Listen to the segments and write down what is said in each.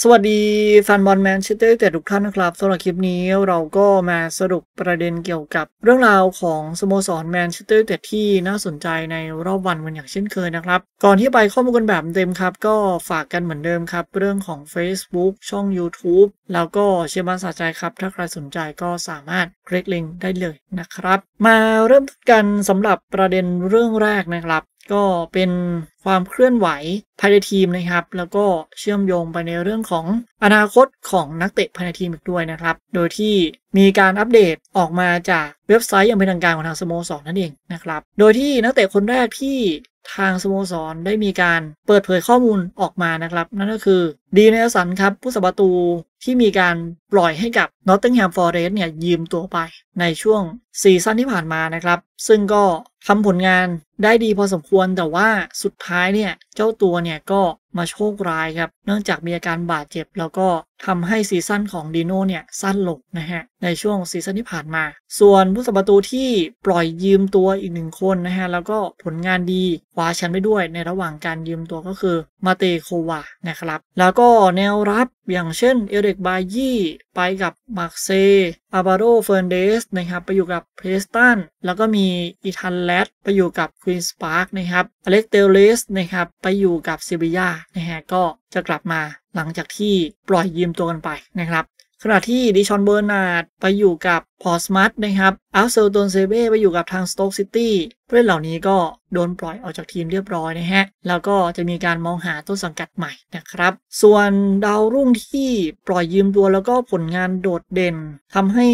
สวัสดีแฟนบอลแมนเชสเตอร์แต่ทุกท่านนะครับสำหรับคลิปนี้เราก็มาสรุปประเด็นเกี่ยวกับเรื่องราวของสโมสรแมนเชสเตอร์แต่ที่น่าสนใจในรอบ วันืันอย่างเช่นเคยนะครับ ก่อนที่ไปข้อมูลกันแบบเต็มครับก็ฝากกันเหมือนเดิมครับ เรื่องของ Facebook ช่อง YouTube แล้วก็เชียร์บอลสะใจครับ ถ้าใครสนใจก็สามารถคลิกลิงก์ได้เลยนะครับมาเริ่มกันสำหรับประเด็นเรื่องแรกนะครับก็เป็นความเคลื่อนไหว ภายในทีมนะครับ แล้วก็เชื่อมโยงไปในเรื่องของอนาคตของนักเตะภายในทีมอีกด้วยนะครับ โดยที่มีการอัปเดตออกมาจากเว็บไซต์อย่างเป็นทางการของทางสโมสรนั่นเองนะครับ โดยที่นักเตะคนแรกที่ทางสโมสรได้มีการเปิดเผยข้อมูลออกมานะครับ นั่นก็คือดีเนสันครับผู้สาประตูที่มีการปล่อยให้กับนอตติงแฮมฟอร์เรสต์เนี่ย ยืมตัวไปในช่วงซีซั่นที่ผ่านมานะครับ ซึ่งก็ทำผลงานได้ดีพอสมควรแต่ว่าสุดท้ายเนี่ยเจ้าตัวเนี่ยก็มาโชคร้ายครับ เนื่องจากมีอาการบาดเจ็บแล้วก็ทำให้ซีซั่นของดีโน่เนี่ย สั้นลงนะฮะ ในช่วงซีซั่นที่ผ่านมา ส่วนผู้สัประตวที่ปล่อยยืมตัวอีกหนึ่งคนนะฮะ แล้วก็ผลงานดีคว้าแชมป์ไปด้วยในระหว่างการยืมตัวก็คือมาเตโควานะครับ แล้วก็แนวรับอย่างเช่น เอเด็กบายี่ไปกับมาร์เซอาบาโรเฟอร์เดสนะครับไปอยู่กับเพรสตัน แล้วก็มีอีทันแลดไปอยู่กับควีนสปาร์กนะครับ อเล็กเตลเลสนะครับไปอยู่กับเซบียานะฮะก็จะกลับมาหลังจากที่ปล่อยยืมตัวกันไปนะครับ ขณะที่ดิชอนเบอร์นาร์ดไปอยู่กับพอสมัตนะครับอัลเซลตนเซเบ้ไปอยู่กับทางสโต๊กซิตี้เพื่อนเหล่านี้ก็โดนปล่อยออกจากทีมเรียบร้อยนะฮะ แล้วก็จะมีการมองหาต้นสังกัดใหม่นะครับ ส่วนดาวรุ่งที่ปล่อยยืมตัวแล้วก็ผลงานโดดเด่น ทำให้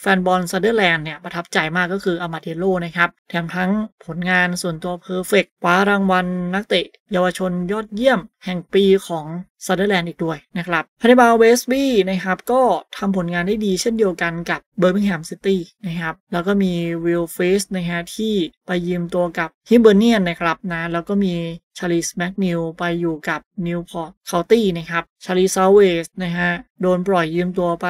แฟนบอลซัดเดอร์แลนด์เนี่ย ประทับใจมากก็คืออามาเทโลนะครับ แถมทั้งผลงานส่วนตัวเพอร์เฟกต์คว้ารางวัลนักเตะเยาวชนยอดเยี่ยมแห่งปีของซัดเดอร์แลนด์อีกด้วยนะครับพันีบาลเวสบี้นะครับ ก็ทำผลงานได้ดีเช่นเดียวกันกับเบอร์มิงแฮมซิตี้นะครับ แล้วก็มีวิลฟสนะฮะที่ไปยืมตัวกับฮิเบอร์เนียนนะครับนะ แล้วก็มีชาริสแม็กนิวไปอยู่กับนิวพอร์ตเคาตี้นะครับชาริซาเวสนะฮะ โดนปล่อยยืมตัวไป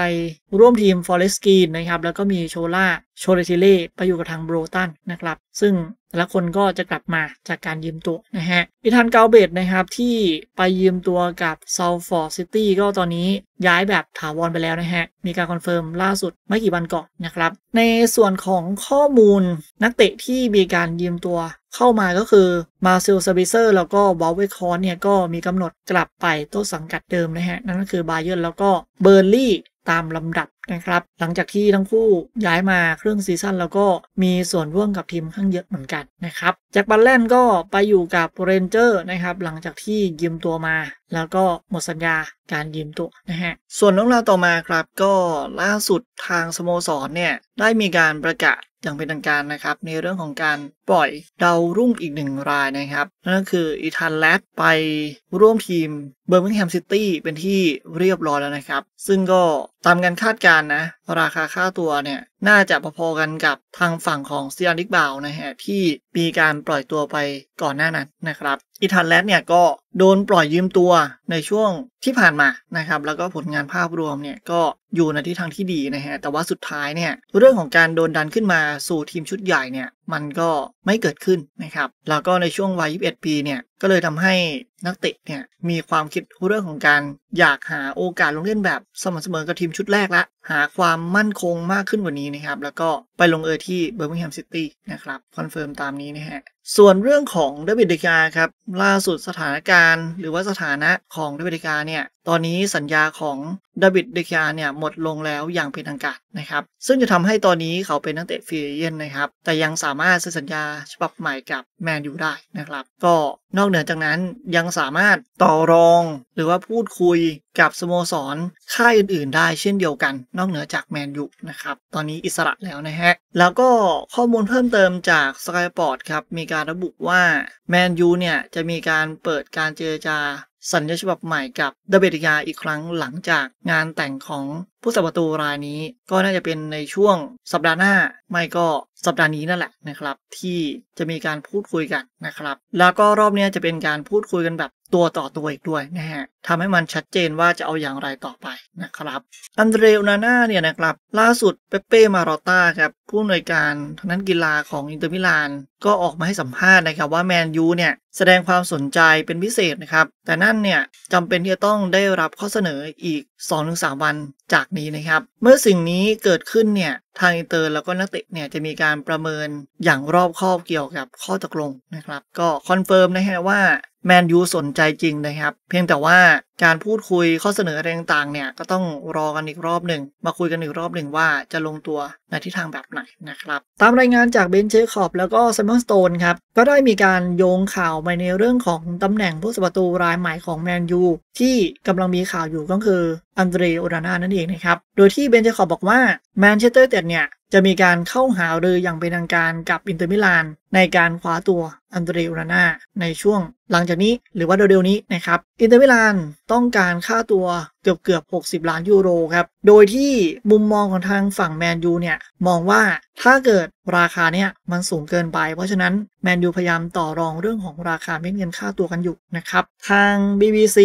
ร่วมทีมฟอเรสกีนนะครับ แล้วก็มีโชล่าโชเลติเล่ไปอยู่กับทางโบรตันนะครับ ซึ่งแต่ละคนก็จะกลับมาจากการยืมตัวนะฮะอีธานกาเบตนะครับที่ไปยืมตัวกับซาวฟอร์ซิตี้ก็ตอนนี้ย้ายแบบถาวรไปแล้วนะฮะ มีการคอนเฟิร์มล่าสุดไม่กี่วันก่อนนะครับ ในส่วนของข้อมูลนักเตะที่มีการยืมตัวเข้ามาก็คือมาเซลซาบิเซอร์แล้วก็บอลเวคอนเนี่ยก็มีกำหนดกลับไปต้นสังกัดเดิมนะฮะ นั่นก็คือบาเยอร์แล้วก็เบอร์ลี่ตามลำดับนะครับหลังจากที่ทั้งคู่ย้ายมาครึ่งซีซั่นแล้วก็มีส่วนร่วมกับทีมข้างเยอะเหมือนกันนะครับแจ็คบัลเลนก็ไปอยู่กับเรนเจอร์นะครับหลังจากที่ยืมตัวมาแล้วก็หมดสัญญาการยืมตัวนะฮะส่วนเรื่องราวต่อมาครับ ก็ล่าสุดทางสโมสรเนี่ยได้มีการประกาศอย่างเป็นทางการนะครับ ในเรื่องของการปล่อยดาวรุ่งอีกหนึ่งรายนะครับนั่นก็คืออีธานแลดไปร่วมทีมเบอร์มิงแฮมซิตี้เป็นที่เรียบร้อยแล้วนะครับ ซึ่งก็ตามการคาดการณ์นะราคาค่าตัวเนี่ยน่าจะพอๆกันกับทางฝั่งของเซียนดิกบาวนะฮะที่มีการปล่อยตัวไปก่อนหน้านั้นนะครับอีธานแลดเนี่ยก็โดนปล่อยยืมตัวในช่วงที่ผ่านมานะครับแล้วก็ผลงานภาพรวมเนี่ยก็อยู่ในทิศทางที่ดีนะฮะแต่ว่าสุดท้ายเนี่ยเรื่องของการโดนดันขึ้นมาสู่ทีมชุดใหญ่เนี่ยมันก็ไม่เกิดขึ้นนะครับ แล้วก็ในช่วงวัย21 ปีเนี่ย ก็เลยทำให้นักเตะเนี่ย มีความคิดเรื่องของการอยากหาโอกาสลงเล่นแบบ สม่ำเสมอกับทีมชุดแรกละหาความมั่นคงมากขึ้นกว่านี้นะครับ แล้วก็ไปลงเอยที่เบอร์มิงแฮมซิตี้นะครับคอนเฟิร์มตามนี้นะฮะส่วนเรื่องของเดวิดเดกาครับ ล่าสุดสถานการณ์ หรือว่าสถานะของเดวิดเดกาเนี่ย ตอนนี้สัญญาของเดวิดเดกาเนี่ย หมดลงแล้วอย่างเป็นทางการนะครับ ซึ่งจะทำให้ตอนนี้เขาเป็นนักเตะฟรีเอเจนนะครับ แต่ยังสามารถเซ็นสัญญาฉบับใหม่กับแมนยูได้นะครับ ก็นอกเหนือจากนั้นยังสามารถต่อรองหรือว่าพูดคุยกับสโมสร ค่ายอื่นๆได้เช่นเดียวกันนอกเหนือจากแมนยูนะครับ ตอนนี้อิสระแล้วนะฮะ แล้วก็ข้อมูลเพิ่มเติมจากสกายปอร์ครับ มีการระบุว่าแมนยูเนี่ยจะมีการเปิดการเจรจาสัญญาฉบับใหม่กับเดเบติกาอีกครั้งหลังจากงานแต่งของผู้สับประตูรายนี้ก็น่าจะเป็นในช่วงสัปดาห์หน้าไม่ก็สัปดาห์นี้นั่นแหละนะครับ ที่จะมีการพูดคุยกันนะครับ แล้วก็รอบนี้จะเป็นการพูดคุยกันแบบตัวต่อตัวอีกด้วยนะฮะ ทำให้มันชัดเจนว่าจะเอาอย่างไรต่อไปนะครับ อันเดรอนาน่าเนี่ยนะครับ ล่าสุดเปเป้ มาโรต้าครับผู้อำนวยการทางด้านกีฬาของอินเตอร์มิลาน ก็ออกมาให้สัมภาษณ์นะครับว่าแมนยูเนี่ย แสดงความสนใจเป็นพิเศษนะครับ แต่นั่นเนี่ยจำเป็นที่จะต้องได้รับข้อเสนออีก 2-3 วันจากนี้นะครับ เมื่อสิ่งนี้เกิดขึ้นเนี่ยทางอินเตอร์แล้วก็นักเตะเนี่ยจะมีการประเมินอย่างรอบคอบเกี่ยวกับข้อตกลงนะครับ ก็คอนเฟิร์มนะฮะว่าแมนยูสนใจจริงนะครับเพียงแต่ว่าการพูดคุยข้อเสนออะไรต่างๆ เนี่ย ก็ต้องรอกันอีกรอบหนึ่ง มาคุยกันอีกรอบหนึ่งว่าจะลงตัวในทิศทางแบบไหนนะครับ ตามรายงานจากเบนเชคอบแล้วก็ไซมอนสโตนครับ ก็ได้มีการโยงข่าวไปในเรื่องของตำแหน่งผู้สประตูรายใหม่ของแมนยูที่กำลังมีข่าวอยู่ก็คือ อันเดรโอดานานั่นเองนะครับ โดยที่เบนเชคอบบอกว่าแมนเชสเตอร์เต็ดเนี่ยจะมีการเข้าหารืออย่างเป็นทางการกับอินเตอร์มิลาน ในการคว้าตัวอันเดรโอรานาในช่วง หลังจากนี้หรือว่าเร็วๆนี้นะครับอินเตอร์มิลานต้องการค่าตัวเกือบเกือบ 60 ล้านยูโรครับ โดยที่มุมมองของทางฝั่งแมนยูเนี่ยมองว่าถ้าเกิดราคาเนี่ยมันสูงเกินไปเพราะฉะนั้นแมนยูพยายามต่อรองเรื่องของราคาเม็ดเงินค่าตัวกันอยู่นะครับ ทาง BBC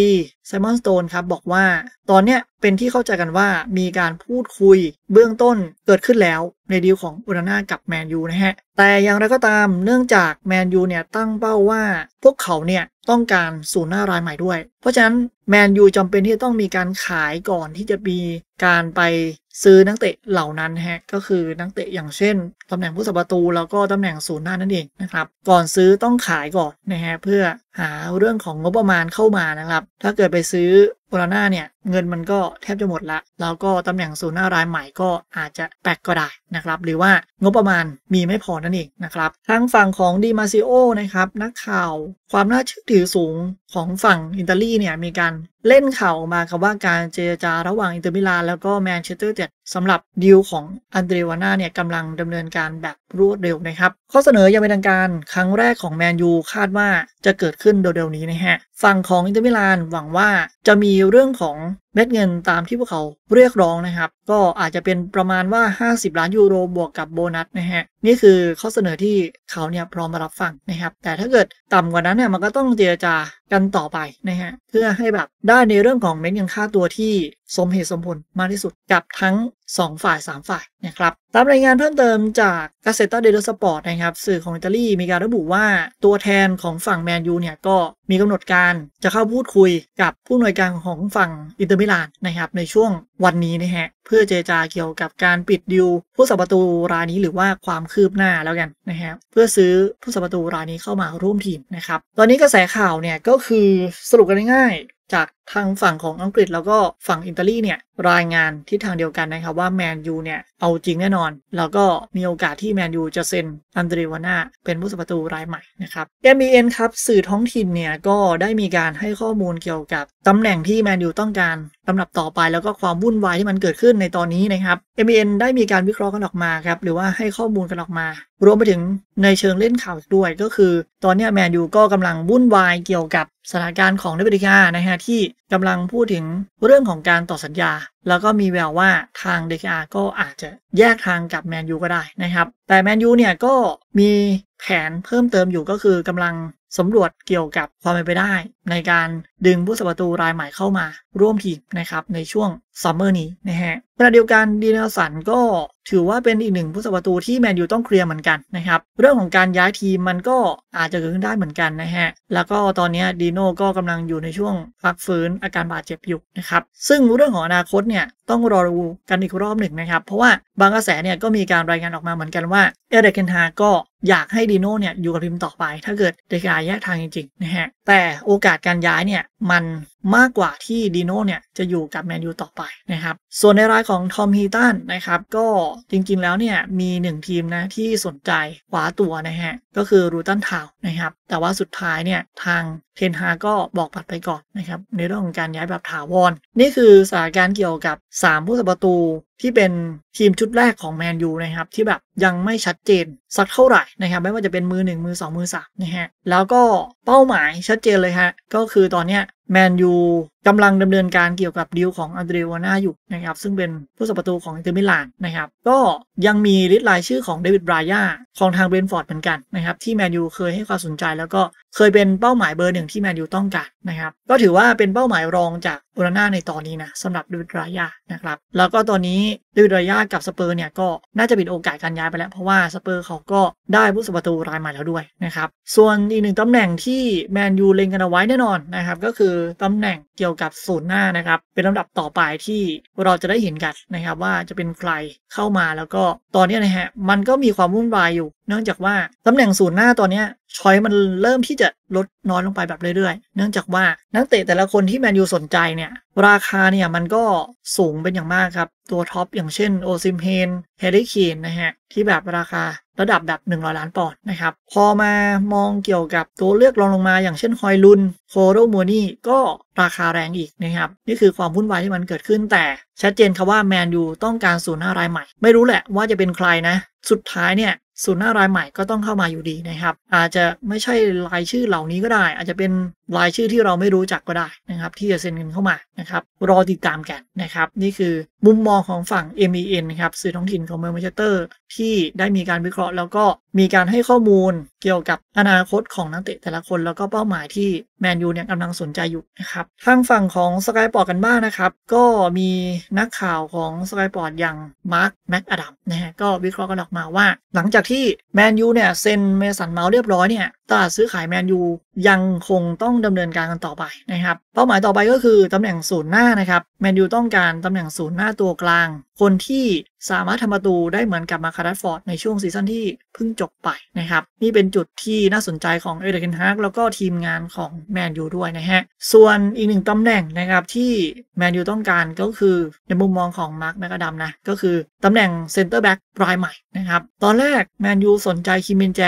Simon Stone ครับบอกว่าตอนเนี้ยเป็นที่เข้าใจกันว่ามีการพูดคุย เบื้องต้นเกิดขึ้นแล้วในดีลของอุนาน่ากับแมนยูนะฮะ แต่อย่างไรก็ตามเนื่องจากแมนยูเนี่ยตั้งเป้าว่า พวกเขาเนี่ยต้องการศูนย์หน้ารายใหม่ด้วยเพราะฉะนั้นแมนยูจำเป็นที่ต้องมีการขายก่อนที่จะมีการไปซื้อนักเตะเหล่านั้นฮะก็คือนักเตะอย่างเช่นตำแหน่ง ผู้สับประตูแล้วก็ตำแหน่งศูนย์หน้านั่นเองนะครับ ก่อนซื้อต้องขายก่อนนะฮะเพื่อหาเรื่องของงบประมาณเข้ามานะครับ ถ้าเกิดไปซื้อโอลานาเนี่ยเงินมันก็แทบจะหมดละ แล้วก็ตำแหน่งศูนย์หน้ารายใหม่ก็อาจจะแปลกก็ได้นะครับ หรือว่างบประมาณมีไม่พอนั่นเองนะครับ ทางฝั่งของดีมาซิโอนะครับนักข่าวความน่าเชื่อถือสูงของฝั่งอิตาลีเนี่ยมีการเล่นข่าวออกมาครับว่าการเจรจาระหว่างอินเตอร์มิลานแล้วก็แมนเชสเตอร์เจ็ดสำหรับดีลของอันเดรวาน่าเนี่ยกำลังดำเนินการการแบบรวดเร็วนะครับ ข้อเสนออย่างเป็นทางการครั้งแรกของแมนยูคาดว่าจะเกิดขึ้นเร็วๆนี้นะฮะฝั่ง ของอินเตอร์มิลานหวังว่าจะมีเรื่องของเม็ดเงินตามที่พวกเขาเรียก ร้อง นะครับ ก็อาจจะเป็นประมาณว่า 50ล้านยูโรบวกกับโบนัสนะฮะนี่คือข้อเสนอที่เขาเนี่ยพร้อมมารับฟังนะครับแต่ถ้าเกิดต่ำกว่านั้นเนี่ยมันก็ต้องเจรจากันต่อไปนะฮะเพื่อให้แบบได้ในเรื่องของเม็ดเงินค่าตัวที่สมเหตุสมผลมากที่สุดกับทั้ง 2 ฝ่าย 3 ฝ่าย นะ ครับตามรายงานเพิ่มเติมจากกาเซต้าเดลสปอร์ตนะครับสื่อของอิตาลีมีการระบุว่าตัวแทนของฝั่งแมนยูเนี่ยก็มีกำหนดการารจะเข้าพูดคุยกับผู้หน่วยการของฝั่งอินเตอร์มิลานนะครับในช่วงวันนี้นะฮะเพื่อเจรจาเกี่ยวกับการปิดดิวผู้สับปะตูรายนี้หรือว่าความคืบหน้าแล้วกัน นะฮะเพื่อซื้อผู้สับปะตูรายนี้เข้ามาร่วมทีมนะครับตอนนี้กระแสข่าวเนี่ยก็คือสรุปกันง่ายจากทางฝั่งของอังกฤษ แล้วก็ฝั่งอิตาลีเนี่ย รายงานทิศทางเดียวกันนะครับ ว่าแมนยูเนี่ย เอาจริงแน่นอน แล้วก็มีโอกาสที่แมนยูจะเซ็นอันเดรวาน่าเป็นผู้สประตูรายใหม่นะครับ MBN ครับ สื่อท้องถิ่นเนี่ย ก็ได้มีการให้ข้อมูลเกี่ยวกับตำแหน่งที่แมนยูต้องการลำดับต่อไปแล้วก็ความวุ่นวายที่มันเกิดขึ้นในตอนนี้นะครับ MBN ได้มีการวิเคราะห์กันออกมาครับหรือว่าให้ข้อมูลกันออกมา รวมไปถึงในเชิงเล่นข่าวด้วย ก็คือ ตอนนี้แมนยูก็กำลังวุ่นวายเกี่ยวกับสถานการณ์ของเดวิดกานะฮะที่กำลังพูดถึงเรื่องของการต่อสัญญา แล้วก็มีแววว่าทาง DKR ก็อาจจะแยกทางกับแมนยูก็ได้นะครับ แต่แมนยูเนี่ยก็มีแผนเพิ่มเติมอยู่ก็คือกำลังสำรวจเกี่ยวกับความเป็นไปได้ในการดึงผู้สัประตูรายใหม่เข้ามาร่วมทีมนะครับในช่วงซัมเมอร์นี้นะฮะขณะเดียวกันดีนาสันก็ถือว่าเป็นอีกหนึ่งผู้สัประตูที่แมนยูต้องเคลียร์เหมือนกันนะครับเรื่องของการย้ายทีมมันก็อาจจะเกิดขึ้นได้เหมือนกันนะฮะแล้วก็ตอนนี้ดีโน่ก็กำลังอยู่ในช่วงพักฟื้นอาการบาดเจ็บอยู่นะครับซึ่งเรื่องของอนาคตเนี่ยต้องรอดูกันอีกรอบหนึ่งนะครับเพราะว่าบางกระแสเนี่ยก็มีการรายงานออกมาเหมือนกันว่าเอเดกเคนฮาก็อยากให้ดีโน่เนี่ยอยู่กับทีมต่อไปถ้าเกิดเดกาแยกทางจริงๆนะฮะแต่โอกาสการย้ายเนี่ยมันมากกว่าที่ดีโน่เนี่ย จะอยู่กับแมนยูต่อไปนะครับ ส่วนในรายของทอมฮีตันนะครับ ก็จริงๆแล้วเนี่ย มีหนึ่งทีมนะ ที่สนใจคว้าตัวนะฮะ ก็คือรูตันทาวนะครับ แต่ว่าสุดท้ายเนี่ย ทางเทนฮาก็บอกปัดไปก่อนนะครับ ในเรื่องของการย้ายแบบถาวรนี่คือสถานการณ์เกี่ยวกับ 3 ผู้สัประตู ที่เป็นทีมชุดแรกของแมนยูนะครับที่แบบยังไม่ชัดเจนสักเท่าไหร่นะครับ ไม่ว่าจะเป็นมือ1มือ2มือ3นะฮะแล้วก็เป้าหมายชัดเจนเลยฮะก็คือตอนเนี้ยแมนยูกำลังดำเนินการเกี่ยวกับดีลของอันเดรวาน่าอยู่นะครับ ซึ่งเป็นผู้สัประตูของอินเตอร์มิลานนะครับ ก็ยังมีลิสต์รายชื่อของเดวิดบรายาของทางเบนฟอร์ดเหมือนกันนะครับ ที่แมนยูเคยให้ความสนใจแล้วก็เคยเป็นเป้าหมายเบอร์หนึ่งที่แมนยูต้องการนะครับ ก็ถือว่าเป็นเป้าหมายรองจากโอราน่าในตอนนี้นะสำหรับเดวิดบรายานะครับแล้วก็ตอนนี้เดวิดรายากับสเปอร์เนี่ยก็น่าจะปิดโอกาสการย้ายไปแล้ว เพราะว่าสเปอร์เขาก็ได้ผู้สัประตูรายใหม่แล้วด้วยนะครับส่วนอีกหนึ่งตำแหน่งที่แมนยูเล็งกันเอาไว้แน่นอนนะครับก็คือตำแหน่งเกี่ยวยวกับศูนย์หน้านะครับ เป็นลำดับต่อไปที่เราจะได้เห็นกันนะครับ ว่าจะเป็นใครเข้ามาแล้วก็ตอนนี้นะฮะ มันก็มีความวุ่นวายอยู่เนื่องจากว่าตำแหน่งศูนย์หน้าตอนนี้ชอยมันเริ่มที่จะลดน้อยลงไปแบบเรื่อยๆ เนื่องจากว่านักเตะแต่ละคนที่แมนยูสนใจเนี่ย ราคาเนี่ยมันก็สูงเป็นอย่างมากครับ ตัวท็อปอย่างเช่นโอซิมเฮนเฮริคีนนะฮะที่แบบราคาระดับแบบ100 ล้านปอนด์นะครับ พอมามองเกี่ยวกับตัวเลือกรองลงมาอย่างเช่นฮอยลุนโคโรโมนี่ก็ราคาแรงอีกนะครับนี่คือความวุ่นวายที่มันเกิดขึ้นแต่ชัดเจนครับว่าแมนยูต้องการศูนย์หน้ารายใหม่ไม่รู้แหละว่าจะเป็นใครนะ สุดท้ายเนี่ยศูนย์หน้ารายใหม่ก็ต้องเข้ามาอยู่ดีนะครับอาจจะไม่ใช่รายชื่อเหล่านี้ก็ได้ อาจจะเป็นรายชื่อที่เราไม่รู้จักก็ได้นะครับ ที่จะเซ็นเงินเข้ามานะครับรอติดตามกันนะครับนี่คือมุมมองของฝั่ง MEN นะครับสื่อท้องถิ่นของเมืองแมนเชสเตอร์ที่ได้มีการวิเคราะห์ แล้วก็มีการให้ข้อมูลเกี่ยวกับอนาคตของนักเตะแต่ละคน แล้วก็เป้าหมายที่แมนยูเนี่ยกำลังสนใจอยู่นะครับ ทางฝั่งของสกายปอร์ตกันบ้างนะครับ ก็มีนักข่าวของสกายปอร์ตอย่างมาร์คแม็กอดัมนะฮะก็วิเคราะห์กันออกมาว่าหลังจากที่แมนยูเนี่ย เซ็นเมสันเมาส์เรียบร้อยเนี่ยตลาดซื้อขายแมนยูยังคงต้องดำเนินการกันต่อไปนะครับเป้าหมายต่อไปก็คือตำแหน่งศูนย์หน้านะครับแมนยูต้องการตำแหน่งศูนย์หน้าตัวกลางคนที่สามารถทำประตูได้เหมือนกับมาคาร์ฟอร์ดในช่วงซีซั่นที่เพิ่งจบไปนะครับ นี่เป็นจุดที่น่าสนใจของเอเดนฮากแล้วก็ทีมงานของแมนยูด้วยนะฮะ ส่วนอีกหนึ่งตำแหน่งนะครับที่แมนยูต้องการก็คือในมุมมองของมาร์คแมกดัมนะ ก็คือตำแหน่งเซนเตอร์แบ็กรายใหม่นะครับ ตอนแรกแมนยูสนใจคิมินแจ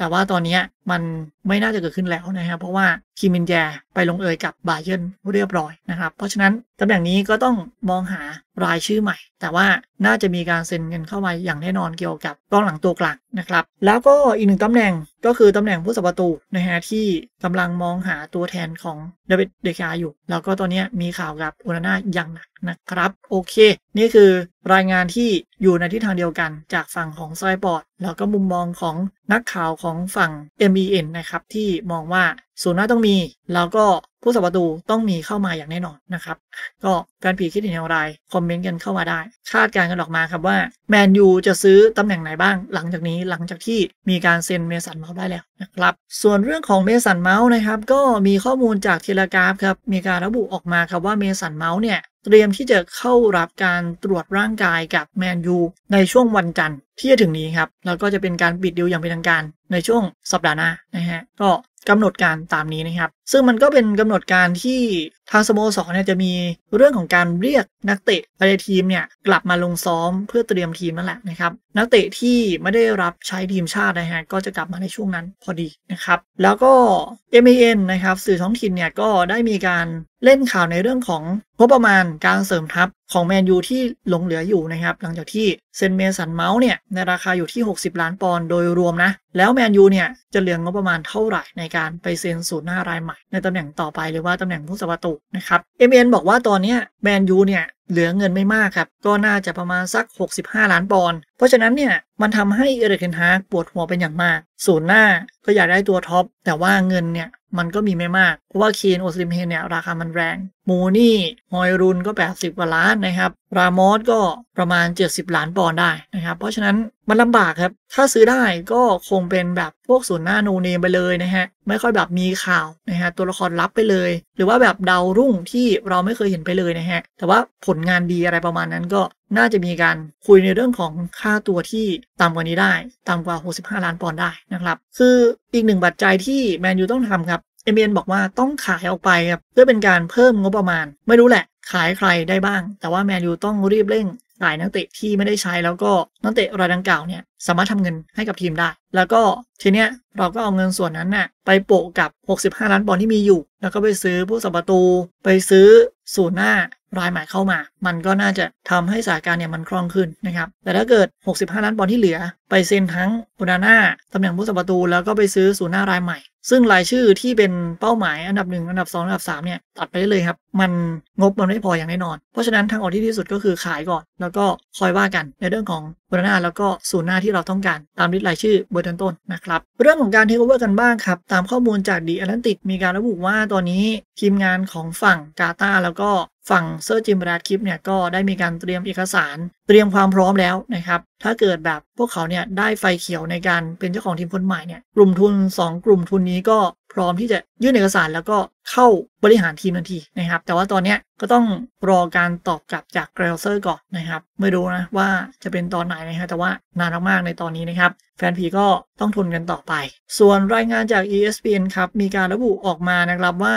แต่ว่าตอนนี้มันไม่น่าจะเกิดขึ้นแล้วนะครับเพราะว่าคิมินแยไปลงเอยกับบาเยนเรียบร้อยนะครับเพราะฉะนั้นตำแหน่งนี้ก็ต้องมองหารายชื่อใหม่ แต่ว่าน่าจะมีการเซ็นเงินเข้ามาอย่างแน่นอนเกี่ยวกับกองหลังตัวกลางนะครับแล้วก็อีกหนึ่งตำแหน่งก็คือตำแหน่งผู้สับประตูนะฮะที่กำลังมองหาตัวแทนของเดวิดเดคาอยู่แล้วก็ตอนนี้มีข่าวกับอนาน่าอย่างหนักนะครับ โอเค นี่คือรายงานที่อยู่ในทิศทางเดียวกันจากฝั่งของไยบอร์ดแล้วก็มุมมองของนักข่าวของฝั่ง MEN นะครับที่มองว่าศูนย์หน้าต้องมี แล้วก็ผู้สับประตูต้องมีเข้ามาอย่างแน่นอนนะครับก็แฟนผีคิดเห็นอย่างไรคอมเมนต์กันเข้ามาได้คาดการณ์กันออกมาครับว่าแมนยูจะซื้อตำแหน่งไหนบ้าง หลังจากนี้หลังจากที่มีการเซ็นเมสันเมาส์ได้แล้วนะครับ ส่วนเรื่องของเมสันเมาส์นะครับ ก็มีข้อมูลจากเทเลกราฟครับมีการระบุออกมาครับว่าเมสันเมาส์เนี่ยเตรียมที่จะเข้ารับการตรวจร่างกายกับแมนยูในช่วงวันจันทร์ที่จะถึงนี้ครับแล้วก็จะเป็นการปิดดิวอย่างเป็นทางการ ในช่วงสัปดาห์หน้านะฮะก็กำหนดการตามนี้นะครับซึ่งมันก็เป็นกำหนดการที่ทางสโมสรเนี่ยจะมีเรื่องของการเรียกนักเตะภาในทีมเนี่ยกลับมาลงซ้อมเพื่อเตรียมทีมนั่นแหละนะครับนักเตะที่ไม่ได้รับใช้ทีมชาตินะฮะก็จะกลับมาในช่วงนั้นพอดีนะครับแล้วก็ MAN นะครับสื่อท้องถิ่นเนี่ยก็ได้มีการเล่นข่าวในเรื่องของงบประมาณการเสริมทัพ ของแมนยูที่หลงเหลืออยู่นะครับหลังจากที่เซนเมสันเมาส์เนี่ยในราคาอยู่ที่ 60 ล้านปอนด์โดยรวมนะ แล้วแมนยูเนี่ยจะเหลืองบประมาณเท่าไหร่ ในการไปเซ็นสูตรหน้ารายใหม่ในตำแหน่งต่อไปหรือว่าตำแหน่งผู้สวัสดุนะครับเอ็มเอ็นบอกว่าตอนนี้แมนยูเนี่ย เหลือเงินไม่มากครับ ก็น่าจะประมาณสัก 65 ล้านปอนด์เพราะฉะนั้นเนี่ย มันทำให้เอเดกเทนฮารกปวดหัวเป็นอย่างมาก่วนหน้าก็อยากได้ตัวท็อป แต่ว่าเงินเนี่ยมันก็มีไม่มาก เพราะว่าเคนโอซิมเฮนเนี่ย ราคามันแรง มูนี่ฮอยรุนก็ 80 กว่าล้านนะครับรามอสก็ประมาณ 70 ล้านปอนด์ได้นะครับ เพราะฉะนั้นมันลำบากครับ ถ้าซื้อได้ก็คงเป็นแบบพวกศูนย์หน้าโนเนมไปเลยนะฮะ ไม่ค่อยแบบมีข่าวนะฮะ ตัวละครลับไปเลย หรือว่าแบบดาวรุ่งที่เราไม่เคยเห็นไปเลยนะฮะ แต่ว่าผลงานดีอะไรประมาณนั้นก็น่าจะมีการคุยในเรื่องของค่าตัวที่ต่ำกว่านี้ได้ ต่ำกว่า 65ล้านปอนด์ได้นะครับ คืออีกหนึ่งปัจจัยที่แมนยูต้องทำครับ เอเมนบอกว่าต้องขายออกไปครับเพื่อเป็นการเพิ่มงบประมาณ ไม่รู้แหละขายใครได้บ้าง แต่ว่าแมนยูต้องรีบเร่งขายนักเตะที่ไม่ได้ใช้แล้วก็นักเตะรายดังกล่าวเนี่ยสามารถทำเงินให้กับทีมได้ แล้วก็ทีเนี้ยเราก็เอาเงินส่วนนั้นน่ะไปโปะกับ 65 ล้านปอนด์ที่มีอยู่ แล้วก็ไปซื้อผู้สัประตู ไปซื้อศูนย์หน้ารายใหม่เข้ามา มันก็น่าจะทำให้สถานการณ์เนี่ยมันคล่องขึ้นนะครับ แต่ถ้าเกิด 65ล้านปอนด์ที่เหลือ ไปเซ็นทั้งอุนาน่า ตำแหน่งผู้สัประตูแล้วก็ไปซื้อศูนย์หน้ารายใหม่ ซึ่งรายชื่อที่เป็นเป้าหมายอันดับ1อันดับ2อันดับ3เนี่ยตัดไปได้เลยครับ มันงบมันไม่พออย่างแน่นอน เพราะฉะนั้นทางออกที่ดีสุดก็คือขายก่อน แล้วก็คอยว่ากันในเรื่องของบหร้าแล้วก็ศูนย์หน้าที่เราต้องการตามลิสต์รายชื่อเบอร์ต้นต้นนะครับเรื่องของการเทคโอเวอร์กันบ้างครับ ตามข้อมูลจากดีแอตแลนติก มีการระบุว่าตอนนี้ ทีมงานของฝั่งกาตาแล้วก็ฝั่งเซอร์จิมราดคิปเนี่ย ก็ได้มีการเตรียมเอกสาร เตรียมความพร้อมแล้วนะครับ ถ้าเกิดแบบพวกเขาเนี่ย ได้ไฟเขียวในการเป็นเจ้าของทีมคนใหม่เนี่ยกลุ่มทุน 2 กลุ่มทุนนี้ก็พร้อมที่จะยื่นเอกสารแล้วก็เข้าบริหารทีมทันทีนะครับ แต่ว่าตอนนี้ก็ต้องรอการตอบกลับจากเกรลเซอร์ก่อนนะครับ ไม่รู้นะว่าจะเป็นตอนไหนนะครับแต่ว่านานมากๆในตอนนี้นะครับ แฟนพีก็ต้องทนกันต่อไป ส่วนรายงานจาก ESPN ครับ มีการระบุออกมานะครับว่า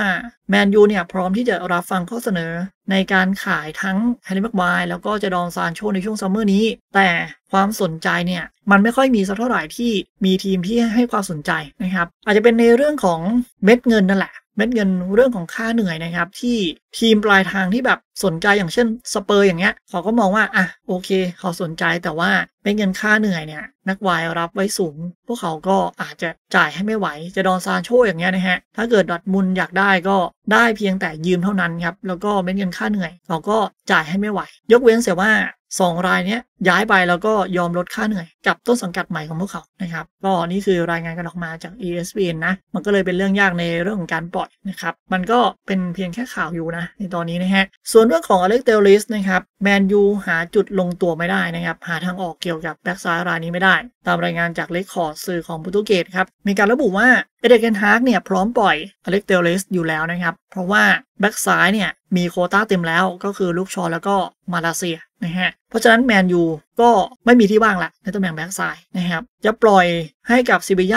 แมนยูเนี่ย พร้อมที่จะรับฟังข้อเสนอ ในการขายทั้งแฮร์รี่แม็กไวแล้วก็จะดองซานโชในช่วงซัมเมอร์นี้ แต่ความสนใจเนี่ยมันไม่ค่อยมีสักเท่าไหร่ที่มีทีมที่ให้ความสนใจนะครับอาจจะเป็นในเรื่องของเม็ดเงินนั่นแหละเม็ดเงินเรื่องของค่าเหนื่อยนะครับ ที่ทีมปลายทางที่แบบสนใจอย่างเช่นสเปอร์อย่างเงี้ยเขาก็มองว่า อ่ะโอเคเขาสนใจแต่ว่าเม็ดเงินค่าเหนื่อยเนี่ยนักวายรับไว้สูง พวกเขาก็อาจจะจ่ายให้ไม่ไหว จะดอนซานโชอย่างเงี้ยนะฮะถ้าเกิดดอดมุลอยากได้ก็ได้เพียงแต่ยืมเท่านั้นครับแล้วก็เม็ดเงินค่าเหนื่อย เขาก็จ่ายให้ไม่ไหว ยกเว้นเสียว่าสองรายนี้ย้ายไปแล้วก็ยอมลดค่าเหนื่อยกับต้นสังกัดใหม่ของพวกเขานะครับ ก็นี่คือรายงานกันออกมาจาก ESPN นะ มันก็เลยเป็นเรื่องยากในเรื่องของการปล่อยนะครับ มันก็เป็นเพียงแค่ข่าวอยู่นะในตอนนี้นะฮะ ส่วนเรื่องของอเล็กเตลลิสนะครับแมนยูหาจุดลงตัวไม่ได้นะครับ หาทางออกเกี่ยวกับแบ็กซ้ายรายนี้ไม่ได้ ตามรายงานจากเลคคอร์ดสื่อของโปรตุเกสครับมีการระบุว่าเอเดนฮาร์กเนี่ยพร้อมปล่อยอเล็กเตลลิสอยู่แล้วนะครับ เพราะว่าแบ็กซ้ายเนี่ยมีโคต้าเต็มแล้วก็คือลูกชอแล้วก็มาเลเซียนะฮะ เพราะฉะนั้นแมนยูก็ไม่มีที่ว่างละในตำแหน่งแบ็กซด์ยนะครับ จะปล่อยให้กับซิเบีย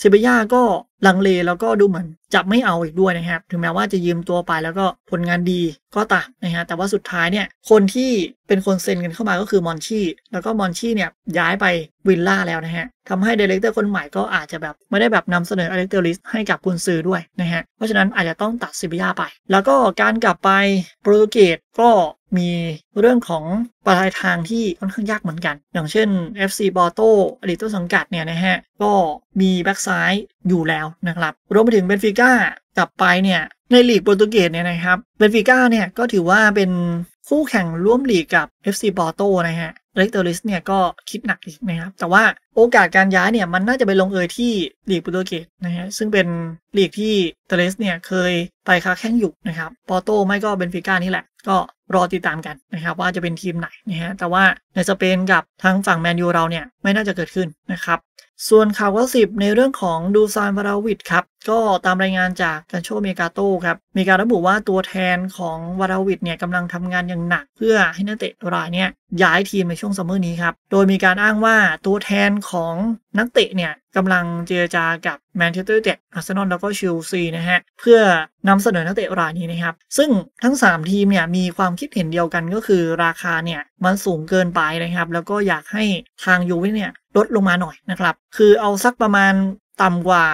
ซิเบียก็ลังเลแล้วก็ดูเหมือนจะไม่เอาอีกด้วยนะครับถึงแม้ว่าจะยืมตัวไปแล้วก็ผลงานดีก็ตามนะฮะแต่ว่าสุดท้ายเนี่ย คนที่เป็นคนเซ็นกันเข้ามาก็คือมอนชี่แล้วก็มอนชี่เนี่ยย้ายไปวิลล่าแล้วนะฮะทำให้เดเรคเตอร์คนใหม่ก็อาจจะแบบไม่ได้แบบนำเสนออเล็กเตอร์ลิสให้กับคุณซื้อด้วยนะฮะเพราะฉะนั้นอาจจะต้องตัดซิเบียไป แล้วก็การกลับไปโปรตุเกสก็มีเรื่องของปลายทางที่ค่อนข้างยากเหมือนกัน อย่างเช่น FC บอโตอดีตต้นสังกัดเนี่ยนะฮะ ก็มีแบ็กซ้ายอยู่แล้วนะครับ รวมไปถึงเบนฟิก้ากลับไปเนี่ย ในลีกโปรตุเกสเนี่ยนะครับ เบนฟิก้าเนี่ยก็ถือว่าเป็นคู่แข่งร่วมลีกกับ FC บอโตนะฮะเล็กเตอร์ลิสเนี่ยก็คิดหนักอีกนะครับแต่ว่าโอกาสการย้ายเนี่ยมันน่าจะไปลงเอยที่ลีกโปรตุเกสนะฮะซึ่งเป็นลีกที่เตอรเลสเนี่ยเคยไปค้าแข่งอยู่นะครับปอโตไม่ก็เบนฟิก้านี่แหละก็รอติดตามกันนะครับว่าจะเป็นทีมไหนนะฮะแต่ว่าในสเปนกับทางฝั่งแมนยูเราเนี่ยไม่น่าจะเกิดขึ้นนะครับส่วนข่าวก็สิบในเรื่องของดูซานวาราวิดครับก็ตามรายงานจากกันโชเมกาโต้ครับมีการระบุว่าตัวแทนของวาราวิดเนี่ยกำลังทำงานอย่างหนัก เพื่อให้นักเตะรายเนี่ยย้ายทีมในช่ววงซัมเมอร์นี้ ครับ โดยมีการอ้างว่าตัวแทนของนัก เตะเนี่ยกำลังเจรจากับ แมนเชสเตอร์ยูไนเต็ดอาร์เซนอลแล้วก็เชลซี นะ ฮะ เพื่อนำเสนอนัก เตะรายนี้ นะ ครับ ซึ่งทั้ง 3 ทีม เนี่ย มีความคิดเห็นเดียวกันก็คือราคา เนี่ย มันสูงเกินไปนะครับ แล้วก็อยากให้ทางยูเวนเนี่ยลดลงมาหน่อยนะครับคือเอาสักประมาณต่ำกว่า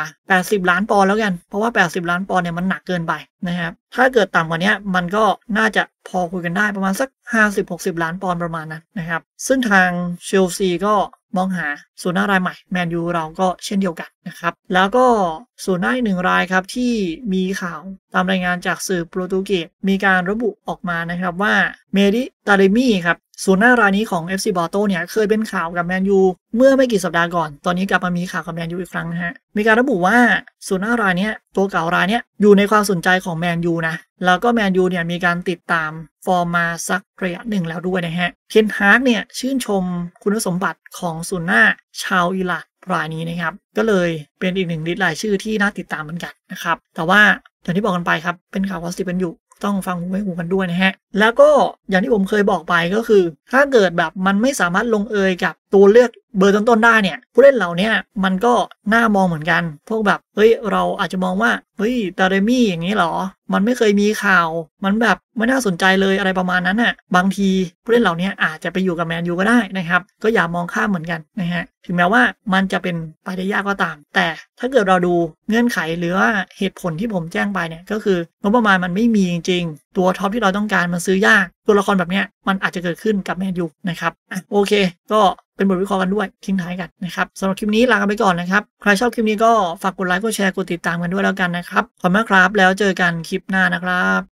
80 ล้านปอนด์แล้วกัน เพราะว่า 80 ล้าน ปอนด์เนี่ยมันหนักเกินไปนะครับ ถ้าเกิดต่ำกว่านี้มันก็น่าจะพอ คุยกันได้ประมาณสัก 50-60 ล้านปอนด์ประมาณนั้นนะครับ ซึ่งทางเชลซีก็มองหาศูนย์หน้ารายใหม่แมนยูเราก็เช่นเดียวกันนะครับ แล้วก็ศูนย์หน้าหนึ่งรายครับที่มีข่าวตามรายงานจากสื่อโปรตุเกสมีการระบุออกมานะครับว่าเมดิตาเรมี่ครับส่วนหน้ารายนี้ของ FC บอโตเนี่ยเคยเป็นข่าวกับแมนยูเมื่อไม่กี่สัปดาห์ก่อน ตอนนี้กลับมามีข่าวกับแมนยูอีกครั้งฮะ มีการระบุว่าส่วนหน้ารายนี้ตัวเก่ารายนี้อยู่ในความสนใจของแมนยูนะ แล้วก็แมนยูเนี่ยมีการติดตามฟอร์มมาสักระยะหนึ่งแล้วด้วยนะฮะเคนฮาร์กเนี่ย ชื่นชมคุณสมบัติของส่วนหน้าชาวอิรักรายนี้นะครับ ก็เลยเป็นอีกหนึ่งลิสต์รายชื่อที่น่าติดตามเหมือนกันนะครับ แต่ว่าอย่างที่บอกกันไปครับเป็นข่าว่อสิเป็นอยู่ต้องฟังหูไว้หูกันด้วยนะฮะ แล้วก็อย่างที่ผมเคยบอกไปก็คือ ถ้าเกิดแบบมันไม่สามารถลงเอยกับตัวเลือกเบอร์ต้นต้นได้เนี่ยผู้เล่นเหล่านี้มันก็น่ามองเหมือนกันพวกแบบเฮ้ยเราอาจจะมองว่าเฮ้ยตาเรมี่อย่างนี้หรอ มันไม่เคยมีข่าวมันแบบไม่น่าสนใจเลยอะไรประมาณนั้นอ่ะ บางทีผู้เล่นเหล่านี้อาจจะไปอยู่กับแมนยูก็ได้นะครับ ก็อย่ามองข้ามเหมือนกันนะฮะถึงแม้ว่ามันจะเป็นไปได้ยากก็ตาม แต่ถ้าเกิดเราดูเงื่อนไขหรือว่าเหตุผลที่ผมแจ้งไปเนี่ยก็คืองบประมาณมันไม่มีจริงตัวท็อปที่เราต้องการมันซื้อยาก ตัวละครแบบนี้มันอาจจะเกิดขึ้นกับแมนยูนะครับอ่ะโอเค ก็เป็นบทวิเคราะห์กันด้วยทิ้งท้ายกันนะครับสำหรับคลิปนี้ลากันไปก่อนนะครับ ใครชอบคลิปนี้ก็ฝากกดไลค์กดแชร์กดติดตามกันด้วยแล้วกันนะครับ ขอบคุณครับแล้วเจอกันคลิปหน้านะครับ